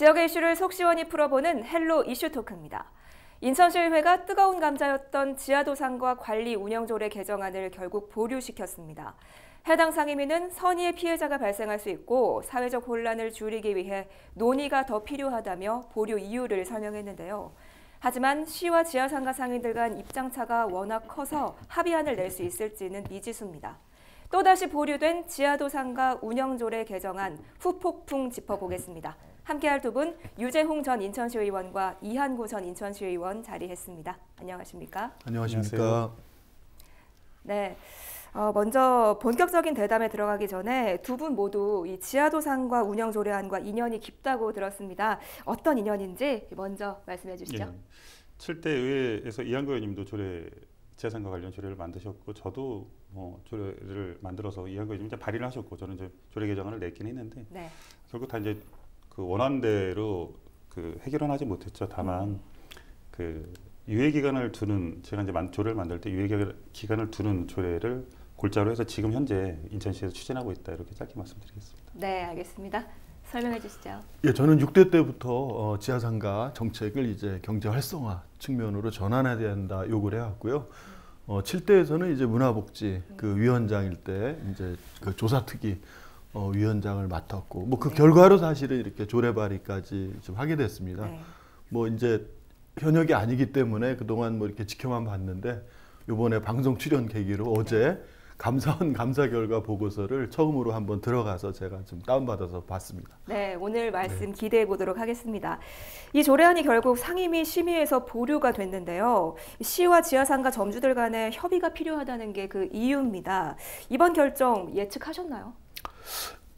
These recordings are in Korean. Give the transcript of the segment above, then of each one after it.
지역의 이슈를 속 시원히 풀어보는 헬로 이슈 토크입니다. 인천시의회가 뜨거운 감자였던 지하도상과 관리 운영조례 개정안을 결국 보류시켰습니다. 해당 상임위는 선의의 피해자가 발생할 수 있고 사회적 혼란을 줄이기 위해 논의가 더 필요하다며 보류 이유를 설명했는데요. 하지만 시와 지하상가 상인들 간 입장차가 워낙 커서 합의안을 낼 수 있을지는 미지수입니다. 또다시 보류된 지하도상가 운영조례 개정안 후폭풍 짚어보겠습니다. 함께할 두 분 유재홍 전 인천시의원과 이한구 전 인천시의원 자리했습니다. 안녕하십니까? 안녕하십니까? 네. 어, 먼저 본격적인 대담에 들어가기 전에 두 분 모두 이 지하도상과 운영조례안과 인연이 깊다고 들었습니다. 어떤 인연인지 먼저 말씀해 주시죠. 예. 7대 의회에서 이한구 의원님도 조례 지하과 관련 조례를 만드셨고 저도 어, 조례를 만들어서 이한구 의원님 이제 발의를 하셨고 저는 이제 조례 개정안을 냈긴 했는데 네. 결국 다 이제 그 원안대로 그 해결은 하지 못했죠. 다만 그 유예 기간을 두는 제가 이제 조례를 만들 때 유예 기간을 두는 조례를 골자로 해서 지금 현재 인천시에서 추진하고 있다 이렇게 짧게 말씀드리겠습니다. 네, 알겠습니다. 설명해 주시죠. 예, 저는 6대 때부터 어, 지하상가 정책을 이제 경제 활성화 측면으로 전환해야 된다 요구를 해왔고요. 어, 7대에서는 이제 문화복지 그 위원장일 때 이제 그 조사특위 어, 위원장을 맡았고 뭐그 네. 결과로 사실은 이렇게 조례발의까지 좀 하게 됐습니다. 네. 뭐 이제 현역이 아니기 때문에 그동안 뭐 이렇게 지켜만 봤는데 요번에 방송 출연 계기로 네. 어제 감사원 감사 결과 보고서를 처음으로 한번 들어가서 제가 좀 다운받아서 봤습니다. 네, 오늘 말씀 네. 기대해 보도록 하겠습니다. 이 조례안이 결국 상임위 심의에서 보류가 됐는데요. 시와 지하상가 점주들 간의 협의가 필요하다는 게 그 이유입니다. 이번 결정 예측하셨나요?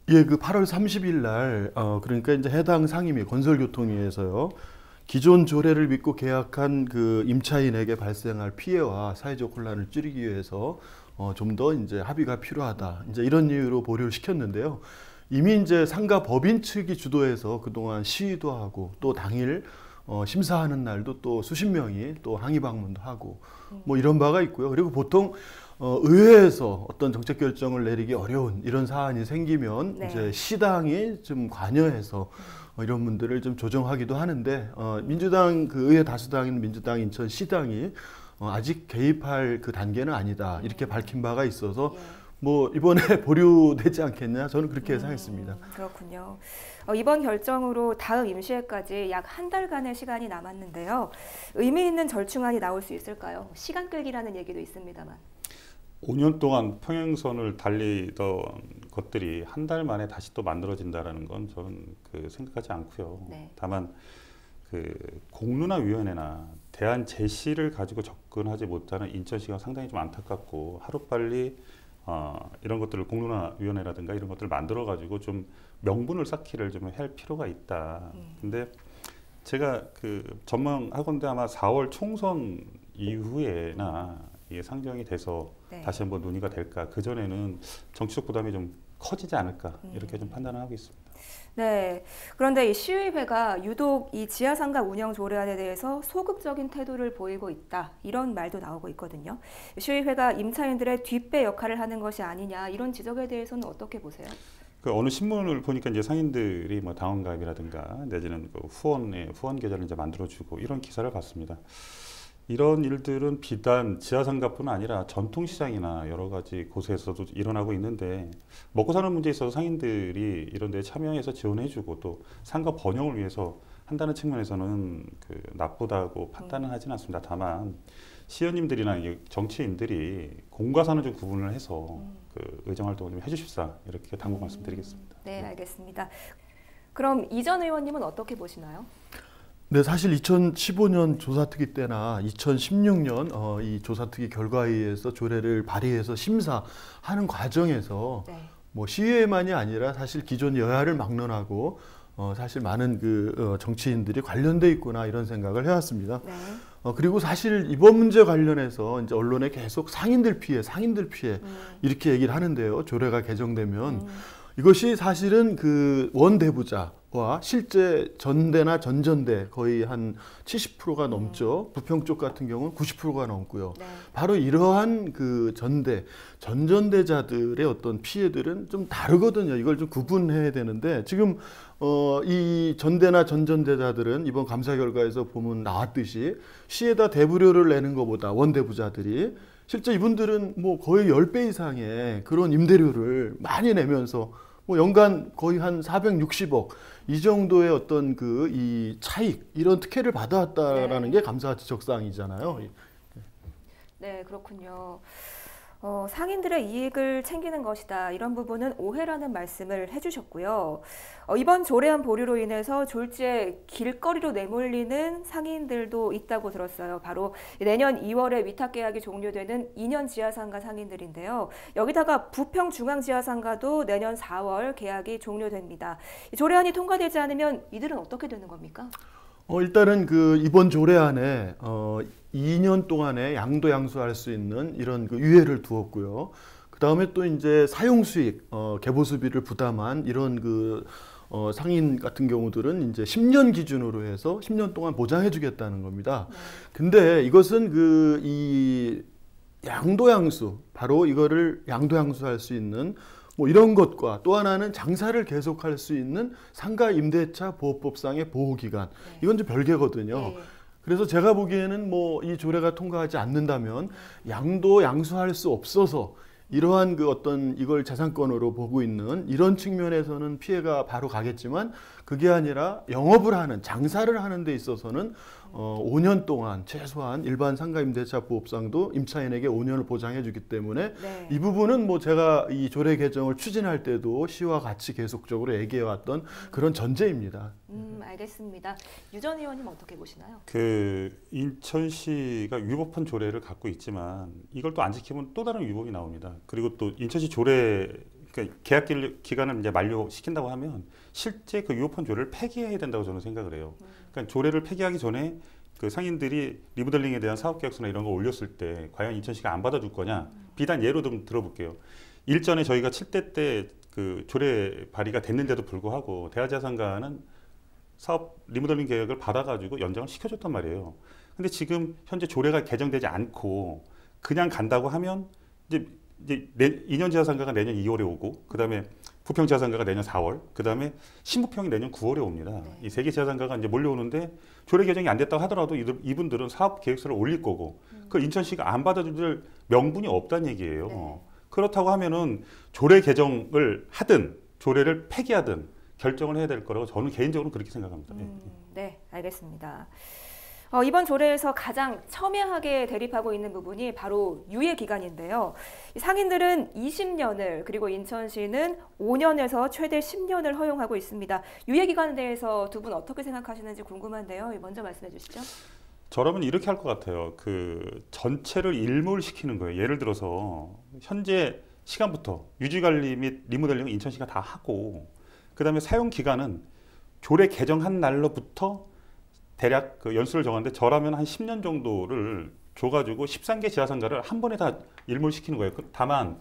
예, 그 8월 30일 날, 어, 그러니까 이제 해당 상임위 건설교통위에서요, 기존 조례를 믿고 계약한 그 임차인에게 발생할 피해와 사회적 혼란을 줄이기 위해서 어, 좀 더 이제 합의가 필요하다. 이제 이런 이유로 보류를 시켰는데요. 이미 이제 상가 법인 측이 주도해서 그동안 시위도 하고 또 당일 어, 심사하는 날도 또 수십 명이 또 항의 방문도 하고 뭐 이런 바가 있고요. 그리고 보통 어, 의회에서 어떤 정책 결정을 내리기 어려운 이런 사안이 생기면 네. 이제 시당이 좀 관여해서 어, 이런 분들을 좀 조정하기도 하는데 어, 민주당 그 의회 다수당인 민주당 인천 시당이 어, 아직 개입할 그 단계는 아니다 이렇게 밝힌 바가 있어서 예. 뭐 이번에 보류되지 않겠냐 저는 그렇게 예상했습니다. 음, 그렇군요. 어, 이번 결정으로 다음 임시회까지 약 한 달간의 시간이 남았는데요. 의미 있는 절충안이 나올 수 있을까요? 시간 끌기라는 얘기도 있습니다만. 5년 동안 평행선을 달리던 것들이 한 달 만에 다시 또 만들어진다라는 건 저는 그 생각하지 않고요. 네. 다만 그 공론화 위원회나 대한 제시를 가지고 접근하지 못하는 인천시가 상당히 좀 안타깝고 하루빨리 어, 이런 것들을 공론화 위원회라든가 이런 것들을 만들어 가지고 좀 명분을 쌓기를 좀 할 필요가 있다. 음. 근데 제가 그 전망하건데 아마 4월 총선 이후에나 이게 예, 상정이 돼서 네. 다시 한번 논의가 될까 그 전에는 정치적 부담이 좀 커지지 않을까 이렇게 좀 음. 판단을 하고 있습니다. 네. 그런데 이 시의회가 유독 이 지하상가 운영 조례안에 대해서 소극적인 태도를 보이고 있다. 이런 말도 나오고 있거든요. 시의회가 임차인들의 뒷배 역할을 하는 것이 아니냐 이런 지적에 대해서는 어떻게 보세요? 그 어느 신문을 보니까 이제 상인들이 뭐 당원가입이라든가 내지는 그 후원의 후원 계좌를 이제 만들어주고 이런 기사를 봤습니다. 이런 일들은 비단 지하상가뿐 아니라 전통시장이나 여러 가지 곳에서도 일어나고 있는데 먹고 사는 문제에 있어서 상인들이 이런 데에 참여해서 지원해주고 또 상가 번영을 위해서 한다는 측면에서는 그 나쁘다고 음. 판단은 하진 않습니다. 다만 시의원님들이나 정치인들이 공과 사는 좀 구분을 해서 음. 그 의정활동을 좀 해주십사 이렇게 당부 음. 말씀드리겠습니다. 네, 네 알겠습니다. 그럼 이 전 의원님은 어떻게 보시나요? 네, 사실 2015년 조사특위 때나 2016년 어, 이 조사특위 결과에 의해서 조례를 발의해서 심사하는 과정에서 네. 뭐시위에만이 아니라 사실 기존 여야를 막론하고 어, 사실 많은 그 어, 정치인들이 관련돼 있구나 이런 생각을 해왔습니다. 네. 어, 그리고 사실 이번 문제 관련해서 이제 언론에 계속 상인들 피해, 상인들 피해 음. 이렇게 얘기를 하는데요. 조례가 개정되면. 음. 이것이 사실은 그 원대부자와 실제 전대나 전전대 거의 한 70%가 넘죠. 음. 부평 쪽 같은 경우는 90%가 넘고요. 네. 바로 이러한 그 전대, 전전대자들의 어떤 피해들은 좀 다르거든요. 이걸 좀 구분해야 되는데 지금 어, 이 전대나 전전대자들은 이번 감사 결과에서 보면 나왔듯이 시에다 대부료를 내는 것보다 원대부자들이 실제 이분들은 뭐 거의 10배 이상의 그런 임대료를 많이 내면서 뭐 연간 거의 한 460억 이 정도의 어떤 그 이 차익 이런 특혜를 받아왔다라는 네. 게 감사 지적사항이잖아요. 예. 네, 그렇군요. 어, 상인들의 이익을 챙기는 것이다 이런 부분은 오해라는 말씀을 해주셨고요. 어, 이번 조례안 보류로 인해서 졸지에 길거리로 내몰리는 상인들도 있다고 들었어요. 바로 내년 2월에 위탁계약이 종료되는 2년 지하상가 상인들인데요. 여기다가 부평 중앙지하상가도 내년 4월 계약이 종료됩니다. 조례안이 통과되지 않으면 이들은 어떻게 되는 겁니까? 어, 일단은 그 이번 조례안에 어, 2년 동안에 양도 양수할 수 있는 이런 그 유예를 두었고요. 그 다음에 또 이제 사용 수익, 어, 개보 수비를 부담한 이런 그 어, 상인 같은 경우들은 이제 10년 기준으로 해서 10년 동안 보장해 주겠다는 겁니다. 네. 근데 이것은 그 이 양도양수, 바로 이거를 양도양수 할수 있는 뭐 이런 것과 또 하나는 장사를 계속할 수 있는 상가 임대차 보호법상의 보호기간. 네. 이건 좀 별개거든요. 네. 그래서 제가 보기에는 뭐 이 조례가 통과하지 않는다면 양도 양수할 수 없어서 이러한 그 어떤 이걸 재산권으로 보고 있는 이런 측면에서는 피해가 바로 가겠지만 그게 아니라 영업을 하는 장사를 하는 데 있어서는 어, 5년 동안 최소한 일반 상가 임대차 보호법상도 임차인에게 5년을 보장해 주기 때문에 네. 이 부분은 뭐 제가 이 조례 개정을 추진할 때도 시와 같이 계속적으로 얘기해 왔던 그런 전제입니다. 음, 알겠습니다. 유전 의원님 어떻게 보시나요? 그 인천시가 위법한 조례를 갖고 있지만 이걸 또 안 지키면 또 다른 위법이 나옵니다. 그리고 또 인천시 조례 그러니까 계약 기간을 이제 만료시킨다고 하면 실제 그 유효폰 조례를 폐기해야 된다고 저는 생각을 해요. 그러니까 조례를 폐기하기 전에 그 상인들이 리모델링에 대한 사업 계약서나 이런 거 올렸을 때 과연 인천시가 안 받아줄 거냐 비단 예로 좀 들어볼게요. 일전에 저희가 7대때 그 조례 발의가 됐는데도 불구하고 대하자산가는 사업 리모델링 계약을 받아가지고 연장을 시켜줬단 말이에요. 근데 지금 현재 조례가 개정되지 않고 그냥 간다고 하면 이제 이제 내, 2년 지하상가가 내년 2월에 오고 그다음에 부평 지하상가가 내년 4월, 그다음에 신부평이 내년 9월에 옵니다. 네. 이세 개 지하상가가 이제 몰려오는데 조례 개정이 안 됐다고 하더라도 이들, 이분들은 사업 계획서를 올릴 거고 음. 그 인천시가 안 받아줄 명분이 없다는 얘기예요. 네. 그렇다고 하면은 조례 개정을 하든 조례를 폐기하든 결정을 해야 될 거라고 저는 개인적으로 그렇게 생각합니다. 음, 예, 예. 네, 알겠습니다. 어, 이번 조례에서 가장 첨예하게 대립하고 있는 부분이 바로 유예 기간인데요. 상인들은 20년을 그리고 인천시는 5년에서 최대 10년을 허용하고 있습니다. 유예 기간에 대해서 두 분 어떻게 생각하시는지 궁금한데요. 먼저 말씀해 주시죠. 저라면 이렇게 할 것 같아요. 그 전체를 일몰시키는 거예요. 예를 들어서 현재 시간부터 유지관리 및 리모델링 인천시가 다 하고 그 다음에 사용 기간은 조례 개정한 날로부터 대략 그 연수를 정하는데 저라면 한 10년 정도를 줘가지고 13개 지하상가를 한 번에 다 일몰시키는 거예요. 그 다만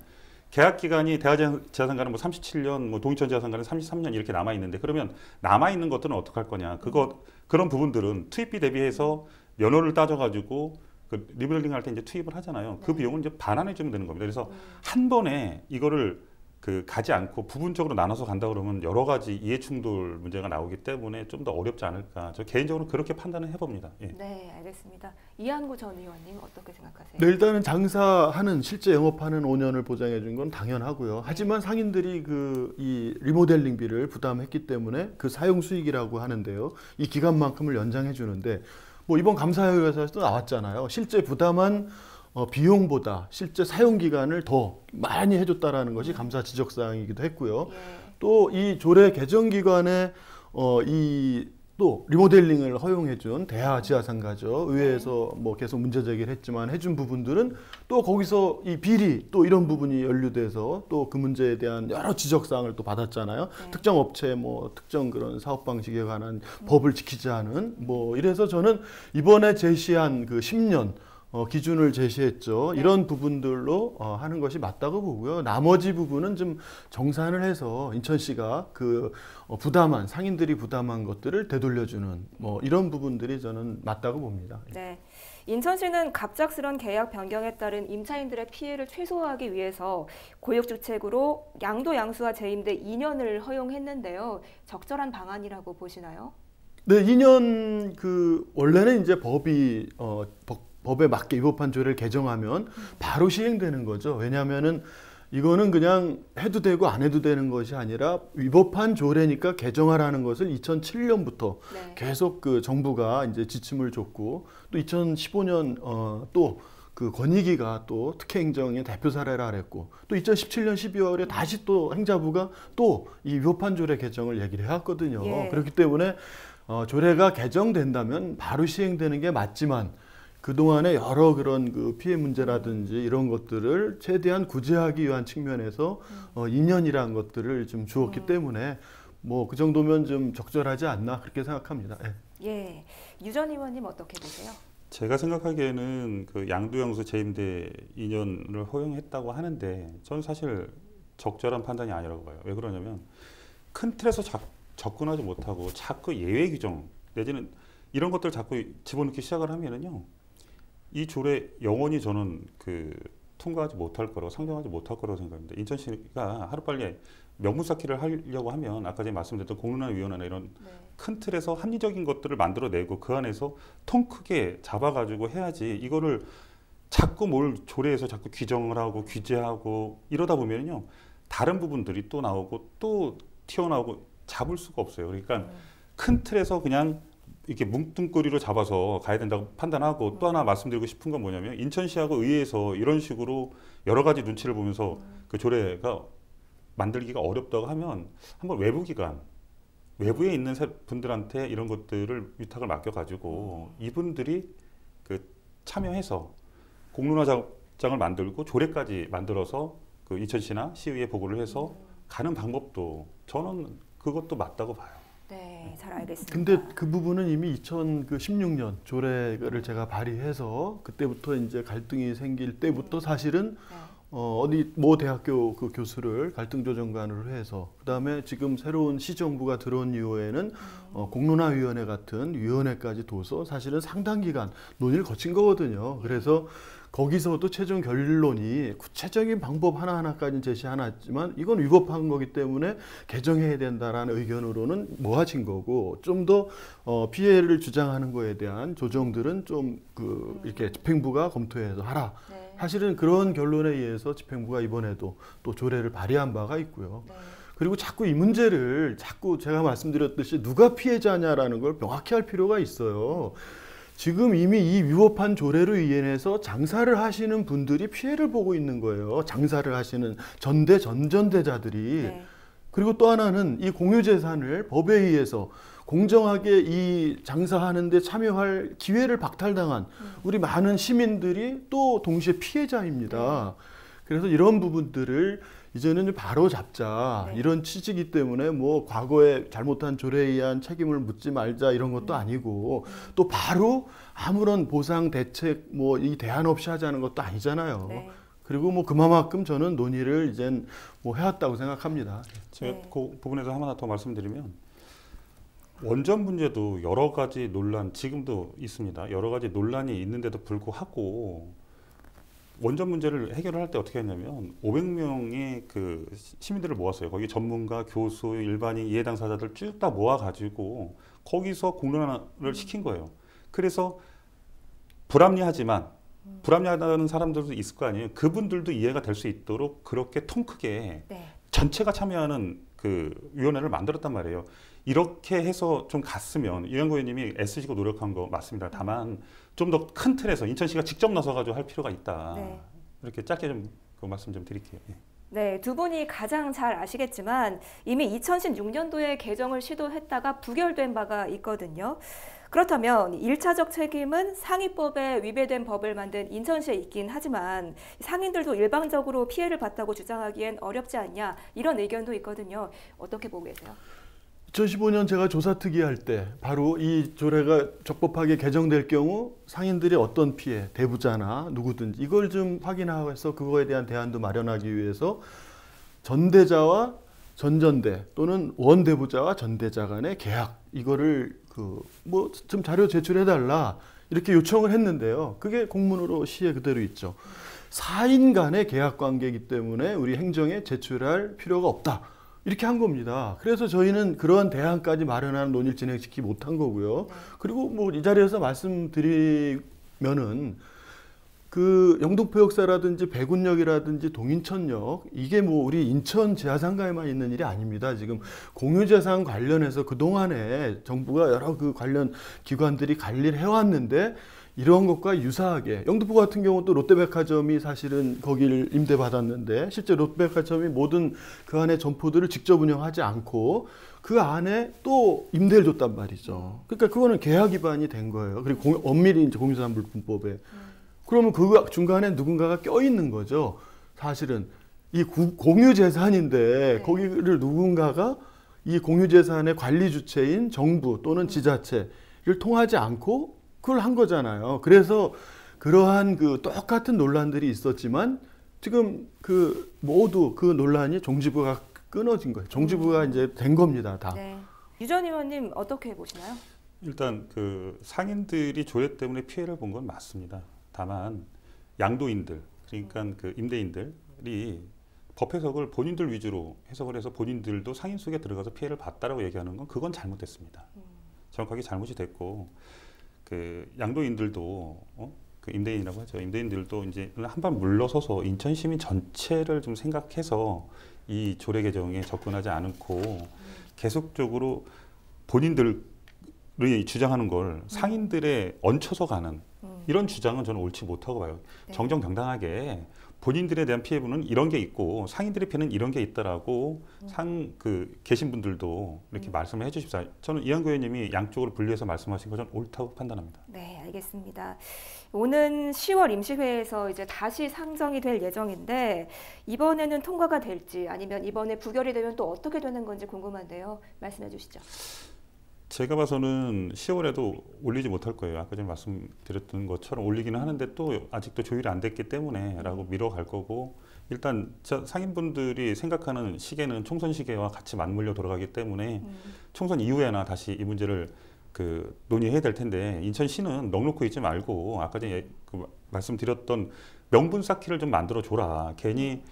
계약 기간이 대하지하상가는 뭐 37년, 뭐동이천 지하상가는 33년 이렇게 남아 있는데 그러면 남아 있는 것들은 어떻게 할 거냐? 그거 그런 부분들은 투입비 대비해서 면허를 따져가지고 그 리모델링 할때 이제 투입을 하잖아요. 그 네. 비용은 이제 반환해 주면 되는 겁니다. 그래서 음. 한 번에 이거를 그 가지 않고 부분적으로 나눠서 간다 그러면 여러 가지 이해 충돌 문제가 나오기 때문에 좀 더 어렵지 않을까. 저 개인적으로 그렇게 판단을 해봅니다. 예. 네, 알겠습니다. 이한구 전 의원님 어떻게 생각하세요? 네, 일단은 장사하는 실제 영업하는 5년을 보장해 준 건 당연하고요. 네. 하지만 상인들이 그 이 리모델링비를 부담했기 때문에 그 사용 수익이라고 하는데요. 이 기간만큼을 연장해 주는데 뭐 이번 감사회에서도 나왔잖아요. 실제 부담한 어, 비용보다 실제 사용 기간을 더 많이 해줬다라는 것이 감사 지적 사항이기도 했고요. 예. 또이 조례 개정 기관에 어, 이 또 리모델링을 허용해준 대하 지하상가죠 의회에서 뭐 계속 문제 제기를 했지만 해준 부분들은 또 거기서 이 비리 또 이런 부분이 연루돼서 또 그 문제에 대한 여러 지적 사항을 또 받았잖아요. 네. 특정 업체 뭐 특정 그런 사업 방식에 관한 음. 법을 지키지 않은 뭐 이래서 저는 이번에 제시한 그 10년 어, 기준을 제시했죠. 네. 이런 부분들로 어, 하는 것이 맞다고 보고요. 나머지 부분은 좀 정산을 해서 인천시가 그 어, 부담한 상인들이 부담한 것들을 되돌려주는 뭐 이런 부분들이 저는 맞다고 봅니다. 예. 네. 인천시는 갑작스런 계약 변경에 따른 임차인들의 피해를 최소화하기 위해서 고역주책으로 양도 양수와 재임대 2년을 허용했는데요. 적절한 방안이라고 보시나요? 네, 2년 그 원래는 이제 법이 어, 법 법에 맞게 위법한 조례를 개정하면 바로 시행되는 거죠. 왜냐하면은 이거는 그냥 해도 되고 안 해도 되는 것이 아니라 위법한 조례니까 개정하라는 것을 2007년부터 네. 계속 그 정부가 이제 지침을 줬고 또 2015년 어 또 그 권익위가 또 특혜행정의 대표 사례라 그랬고 또 2017년 12월에 다시 또 행자부가 또 이 위법한 조례 개정을 얘기를 해왔거든요. 예. 그렇기 때문에 어, 조례가 개정된다면 바로 시행되는 게 맞지만 그동안에 여러 그런 그 피해 문제라든지 이런 것들을 최대한 구제하기 위한 측면에서 음. 어, 인연이란 것들을 좀 주었기 음. 때문에 뭐 그 정도면 좀 적절하지 않나 그렇게 생각합니다. 예. 예. 유전 의원님 어떻게 보세요? 제가 생각하기에는 그 양도영수 재임대 인연을 허용했다고 하는데 저는 사실 적절한 판단이 아니라고 봐요. 왜 그러냐면 큰 틀에서 자, 접근하지 못하고 자꾸 예외 규정 내지는 이런 것들 자꾸 집어넣기 시작을 하면은요 이 조례 영원히 저는 그 통과하지 못할 거라고 상정하지 못할 거라고 생각합니다. 인천시가 하루빨리 명분 쌓기를 하려고 하면 아까 전에 말씀드렸던 공론화위원회나 이런 네. 큰 틀에서 합리적인 것들을 만들어내고 그 안에서 통 크게 잡아가지고 해야지 이거를 자꾸 뭘 조례에서 자꾸 규정을 하고 규제하고 이러다 보면요 다른 부분들이 또 나오고 또 튀어나오고 잡을 수가 없어요. 그러니까 네. 큰 틀에서 그냥 이렇게 뭉뚱거리로 잡아서 가야 된다고 판단하고 또 하나 말씀드리고 싶은 건 뭐냐면 인천시하고 의회에서 이런 식으로 여러 가지 눈치를 보면서 그 조례가 만들기가 어렵다고 하면 한번 외부 기관 외부에 있는 분들한테 이런 것들을 위탁을 맡겨가지고 이분들이 그 참여해서 공론화 작장을 만들고 조례까지 만들어서 그 인천시나 시의회 보고를 해서 가는 방법도 저는 그것도 맞다고 봐요. 잘 알겠습니다. 근데 그 부분은 이미 2016년 조례를 제가 발의해서 그때부터 이제 갈등이 생길 때부터 네. 사실은 네. 어, 어디 모 대학교 그 교수를 갈등조정관으로 해서 그다음에 지금 새로운 시 정부가 들어온 이후에는 음. 어, 공론화위원회 같은 위원회까지 둬서 사실은 상당 기간 논의를 거친 거거든요. 그래서 거기서 또 최종 결론이 구체적인 방법 하나하나까지 제시하놨지만 이건 위법한 거기 때문에 개정해야 된다라는 의견으로는 모아진 거고 좀 더 어, 피해를 주장하는 거에 대한 조정들은 좀 그 이렇게 집행부가 검토해서 하라. 네. 사실은 그런 결론에 의해서 집행부가 이번에도 또 조례를 발의한 바가 있고요. 네. 그리고 자꾸 이 문제를 자꾸 제가 말씀드렸듯이 누가 피해자냐라는 걸 명확히 할 필요가 있어요. 지금 이미 이 위법한 조례로 인해서 장사를 하시는 분들이 피해를 보고 있는 거예요. 장사를 하시는 전대 전전대자들이. 네. 그리고 또 하나는 이 공유재산을 법에 의해서 공정하게 이 장사하는데 참여할 기회를 박탈당한 음. 우리 많은 시민들이 또 동시에 피해자입니다. 네. 그래서 이런 부분들을 이제는 바로 잡자 네. 이런 취지이기 때문에 뭐 과거에 잘못한 조례에 의한 책임을 묻지 말자 이런 것도 음. 아니고 또 바로 아무런 보상 대책 뭐 이 대안 없이 하자는 것도 아니잖아요. 네. 그리고 뭐 그만큼 저는 논의를 이젠 뭐 해왔다고 생각합니다. 네. 제가 네. 그 부분에서 하나 더 말씀드리면 원전 문제도 여러 가지 논란 지금도 있습니다. 여러 가지 논란이 있는데도 불구하고 원전 문제를 해결을 할 때 어떻게 했냐면 500명의 그 시민들을 모았어요. 거기 전문가, 교수, 일반인, 이해 당사자들 쭉 다 모아가지고 거기서 공론화를 음. 시킨 거예요. 그래서 불합리하지만 음. 불합리하다는 사람들도 있을 거 아니에요. 그분들도 이해가 될 수 있도록 그렇게 통 크게 네. 전체가 참여하는 그 위원회를 만들었단 말이에요. 이렇게 해서 좀 갔으면 유영의원님이 애쓰시고 노력한 거 맞습니다. 다만 좀 더 큰 틀에서 인천시가 직접 나서가지고 할 필요가 있다. 네. 이렇게 짧게 좀 그 말씀 좀 드릴게요. 예. 네, 두 분이 가장 잘 아시겠지만 이미 2016년도에 개정을 시도했다가 부결된 바가 있거든요. 그렇다면 일차적 책임은 상위법에 위배된 법을 만든 인천시에 있긴 하지만 상인들도 일방적으로 피해를 봤다고 주장하기엔 어렵지 않냐 이런 의견도 있거든요. 어떻게 보고 계세요? 2015년 제가 조사특위 할때 바로 이 조례가 적법하게 개정될 경우 상인들이 어떤 피해, 대부자나 누구든지 이걸 좀 확인해서 그거에 대한 대안도 마련하기 위해서 전대자와 전전대 또는 원대부자와 전대자 간의 계약 이거를 그 뭐 좀 자료 제출해달라 이렇게 요청을 했는데요. 그게 공문으로 시에 그대로 있죠. 4인 간의 계약 관계이기 때문에 우리 행정에 제출할 필요가 없다. 이렇게 한 겁니다. 그래서 저희는 그러한 대안까지 마련하는 논의를 진행시키지 못한 거고요. 그리고 뭐 이 자리에서 말씀드리면은 그 영등포역사라든지 백운역이라든지 동인천역 이게 뭐 우리 인천 지하상가에만 있는 일이 아닙니다. 지금 공유재산 관련해서 그동안에 정부가 여러 그 관련 기관들이 관리를 해왔는데 이런 것과 유사하게 영등포 같은 경우 또 롯데백화점이 사실은 거기를 임대받았는데 실제 롯데백화점이 모든 그 안에 점포들을 직접 운영하지 않고 그 안에 또 임대를 줬단 말이죠. 그러니까 그거는 계약 위반이 된 거예요. 그리고 공, 엄밀히 이제 공유산물분법에 그러면 그 중간에 누군가가 껴 있는 거죠. 사실은 이 공유 재산인데 네. 거기를 누군가가 이 공유 재산의 관리 주체인 정부 또는 지자체를 통하지 않고 그걸 한 거잖아요. 그래서 그러한 그 똑같은 논란들이 있었지만 지금 그 모두 그 논란이 종지부가 끊어진 거예요. 종지부가 음. 이제 된 겁니다. 다. 네. 유전 의원님 어떻게 보시나요? 일단 그 상인들이 조례 때문에 피해를 본 건 맞습니다. 다만 양도인들 그러니까 네. 그 임대인들이 법 해석을 본인들 위주로 해석을 해서 본인들도 상인 속에 들어가서 피해를 봤다라고 얘기하는 건 그건 잘못됐습니다. 음. 정확하게 잘못이 됐고 그 양도인들도 어? 그 임대인이라고 하죠. 임대인들도 이제 한발 물러서서 인천 시민 전체를 좀 생각해서 이 조례 개정에 접근하지 않고 계속적으로 본인들이 주장하는 걸 상인들의 얹혀서 가는 음. 이런 주장은 저는 옳지 못하고 봐요. 네. 정정당당하게 본인들에 대한 피해분는 이런 게 있고 상인들의 피해는 이런 게 있다라고 음. 상그 계신 분들도 이렇게 음. 말씀을 해주십사. 저는 이한구 의원님이 양쪽으로 분리해서 말씀하신 것은 옳다고 판단합니다. 네, 알겠습니다. 오는 10월 임시회에서 이제 다시 상정이 될 예정인데 이번에는 통과가 될지 아니면 이번에 부결이 되면 또 어떻게 되는 건지 궁금한데요. 말씀해 주시죠. 제가 봐서는 10월에도 올리지 못할 거예요. 아까 전에 말씀드렸던 것처럼 올리기는 하는데 또 아직도 조율이 안 됐기 때문에 라고 미뤄갈 거고 일단 상인분들이 생각하는 시계는 총선 시계와 같이 맞물려 돌아가기 때문에 음. 총선 이후에나 다시 이 문제를 그 논의해야 될 텐데 인천시는 넉넉히 있지 말고 아까 전에 그 말씀드렸던 명분 쌓기를 좀 만들어 줘라. 괜히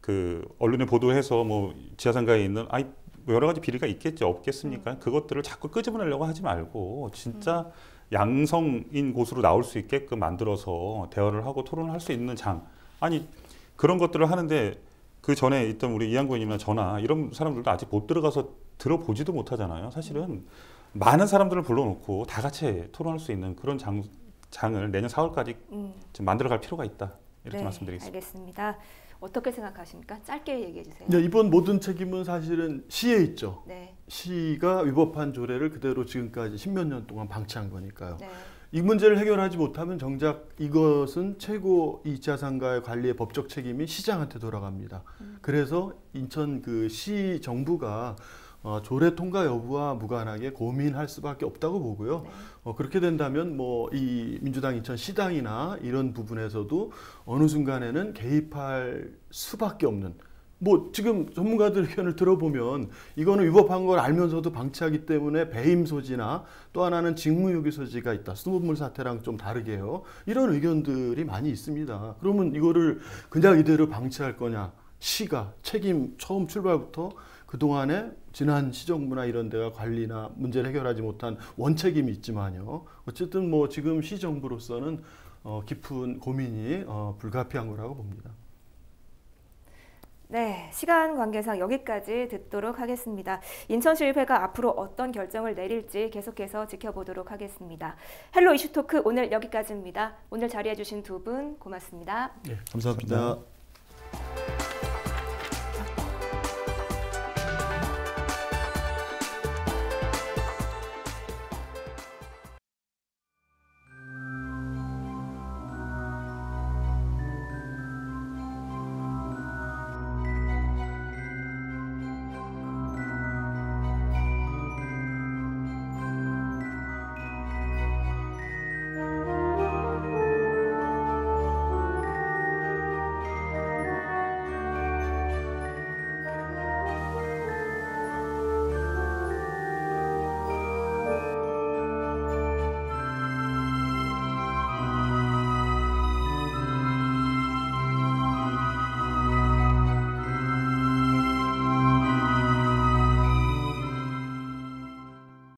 그 언론에 보도해서 뭐 지하상가에 있는 아이 뭐 여러 가지 비리가 있겠죠 없겠습니까? 음. 그것들을 자꾸 끄집어내려고 하지 말고 진짜 음. 양성인 곳으로 나올 수 있게끔 만들어서 대화를 하고 토론을 할 수 있는 장 아니 그런 것들을 하는데 그 전에 있던 우리 이양구님이나 저나 이런 사람들도 아직 못 들어가서 들어보지도 못하잖아요. 사실은 음. 많은 사람들을 불러놓고 다 같이 토론할 수 있는 그런 장, 장을 내년 4월까지 음. 만들어갈 필요가 있다. 이렇게 네, 말씀드리겠습니다. 알겠습니다. 어떻게 생각하십니까? 짧게 얘기해 주세요. 네, 이번 모든 책임은 사실은 시에 있죠. 네. 시가 위법한 조례를 그대로 지금까지 십몇 년 동안 방치한 거니까요. 네. 이 문제를 해결하지 못하면 정작 이것은 최고 이차 상가의 관리의 법적 책임이 시장한테 돌아갑니다. 음. 그래서 인천 그 시 정부가 어, 조례 통과 여부와 무관하게 고민할 수밖에 없다고 보고요. 네. 어, 그렇게 된다면 뭐 이 민주당 인천 시당이나 이런 부분에서도 어느 순간에는 개입할 수밖에 없는 뭐 지금 전문가들 의견을 들어보면 이거는 위법한 걸 알면서도 방치하기 때문에 배임 소지나 또 하나는 직무유기 소지가 있다. 수돗물 사태랑 좀 다르게요. 이런 의견들이 많이 있습니다. 그러면 이거를 그냥 이대로 방치할 거냐? 시가 책임 처음 출발부터 그동안에 지난 시정부나 이런 데가 관리나 문제를 해결하지 못한 원책임이 있지만요. 어쨌든 뭐 지금 시정부로서는 어, 깊은 고민이 어, 불가피한 거라고 봅니다. 네, 시간 관계상 여기까지 듣도록 하겠습니다. 인천시의회가 앞으로 어떤 결정을 내릴지 계속해서 지켜보도록 하겠습니다. 헬로 이슈토크 오늘 여기까지입니다. 오늘 자리해주신 두 분 고맙습니다. 네, 감사합니다. 감사합니다.